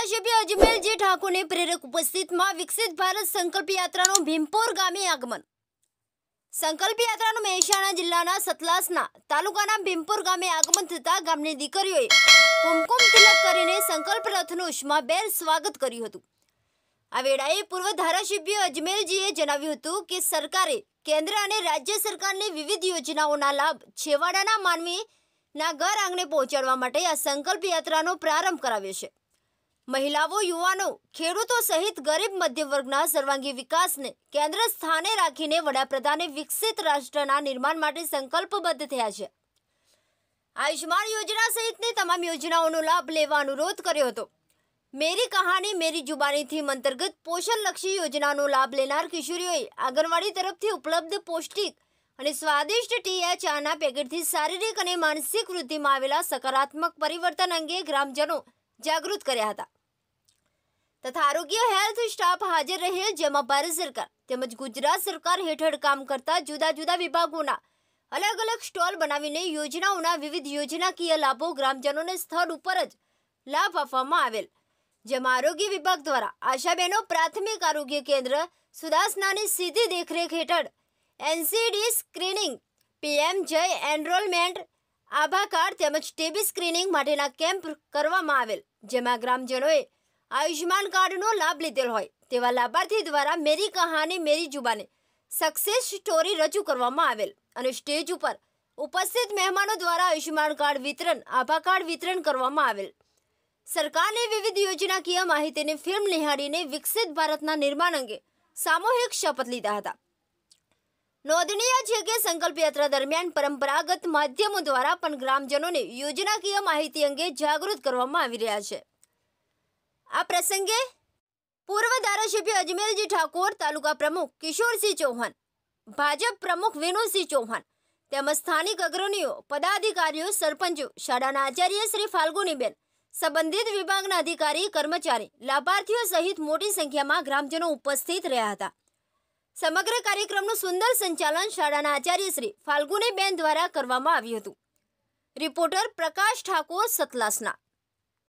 ધારાસભ્ય અજમેરજી ઠાકોરને પ્રેરક ઉપસ્થિતમાં વિકસિત ભારત સંકલ્પ યાત્રાનું ભીમપુર ગામે આગમન સંકલ્પ યાત્રાનું મહેસાણા જિલ્લાના સતલાસના તાલુકાના ભીમપુર ગામે આગમન થતા ગામની દીકરીઓએ કુમકુમ તિલક કરીને સંકલ્પ રથનું ઉષ્માબેર સ્વાગત કર્યું હતું આ વેળાએ પૂર્વ ધારાસભ્ય અજમેરજીએ જણાવ્યું હતું કે સરકારે કેન્દ્ર અને રાજ્ય સરકારની વિવિધ યોજનાઓના લાભ છેવાડાના માનવીના ઘર આંગણે પહોંચાડવા માટે આ સંકલ્પ યાત્રાનો પ્રારંભ કરાવ્યો છે મહિલાઓ યુવાનો ખેડૂતો સહિત ગરીબ મધ્યવર્ગના સર્વાંગી વિકાસને કેન્દ્ર સ્થાને રાખીને વડાપ્રધાને વિકસિત રાષ્ટ્રના નિર્માણ માટે સંકલ્પબદ્ધ થયા છે આયુષ્માન યોજના સહિતની તમામ યોજનાઓનો લાભ લેવા અનુરોધ કર્યો હતો મેરી કહાની મેરી જુબાની અંતર્ગત પોષણલક્ષી યોજનાનો લાભ લેનાર કિશોરીઓએ આંગણવાડી તરફથી ઉપલબ્ધ પૌષ્ટિક અને સ્વાદિષ્ટ ટીયા ચાના પેકેટથી શારીરિક અને માનસિક વૃદ્ધિમાં આવેલા સકારાત્મક પરિવર્તન અંગે ગ્રામજનો જાગૃત કર્યા હતા તથા આરોગ્ય હેલ્થ સ્ટાફ હાજર રહેલ જેમાં ભારત સરકાર તેમજ ગુજરાત સરકાર હેઠળ કામ કરતા જુદા જુદા વિભાગોના અલગ અલગ સ્ટોલ બનાવીને યોજનાઓના વિવિધ યોજનાકીય લાભો ગ્રામજનોને સ્થળ ઉપર જ લાભ આપવામાં આવેલ જેમાં આરોગ્ય વિભાગ દ્વારા આશાબહેનો પ્રાથમિક આરોગ્ય કેન્દ્ર સુદાસનાની સીધી દેખરેખ હેઠળ NCD screening PM JAY enrolment આભા કાર્ડ તેમજ ટીબી સ્ક્રીનિંગ માટેના કેમ્પ કરવામાં આવેલ જેમાં ગ્રામજનોએ આયુષ્યમાન કાર્ડનો લાભ લીધેલ હોય તેવા લાભાર્થી દ્વારા મેરી કહાની મેરી જુબાને સક્સેસ સ્ટોરી રજૂ કરવામાં આવેલ અને સ્ટેજ ઉપર ઉપસ્થિત મહેમાનો દ્વારા આયુષ્યમાન કાર્ડ વિતરણ આભા કાર્ડ વિતરણ કરવામાં આવેલ સરકારની વિવિધ યોજનાકીય માહિતીની ફિલ્મ નિહાળીને વિકસિત ભારતના નિર્માણ અંગે સામૂહિક શપથ લીધા હતા નોંધનીય છે કે સંકલ્પ યાત્રા દરમિયાન પરંપરાગત માધ્યમો દ્વારા પણ ગ્રામજનોને યોજનાકીય માહિતી અંગે જાગૃત કરવામાં આવી રહ્યા છે આ પ્રસંગે પૂર્વ ધારાસભ્ય અજમેરજી ઠાકોર તાલુકા પ્રમુખ કિશોરસિંહ ચૌહાણ ભાજપ પ્રમુખ વિનુસિંહ ચૌહાણ તેમજ સ્થાનિક અગ્રણીઓ પદાધિકારીઓ સરપંચો શાળાના આચાર્ય શ્રી ફાલ્ગુનીબેન સંબંધિત વિભાગના અધિકારી કર્મચારી લાભાર્થીઓ સહિત મોટી સંખ્યામાં ગ્રામજનો ઉપસ્થિત રહ્યા હતા સમગ્ર કાર્યક્રમનું સુંદર સંચાલન શાળાના આચાર્ય શ્રી ફાલ્ગુનીબેન દ્વારા કરવામાં આવ્યું હતું રિપોર્ટર પ્રકાશ ઠાકોર સતલાસના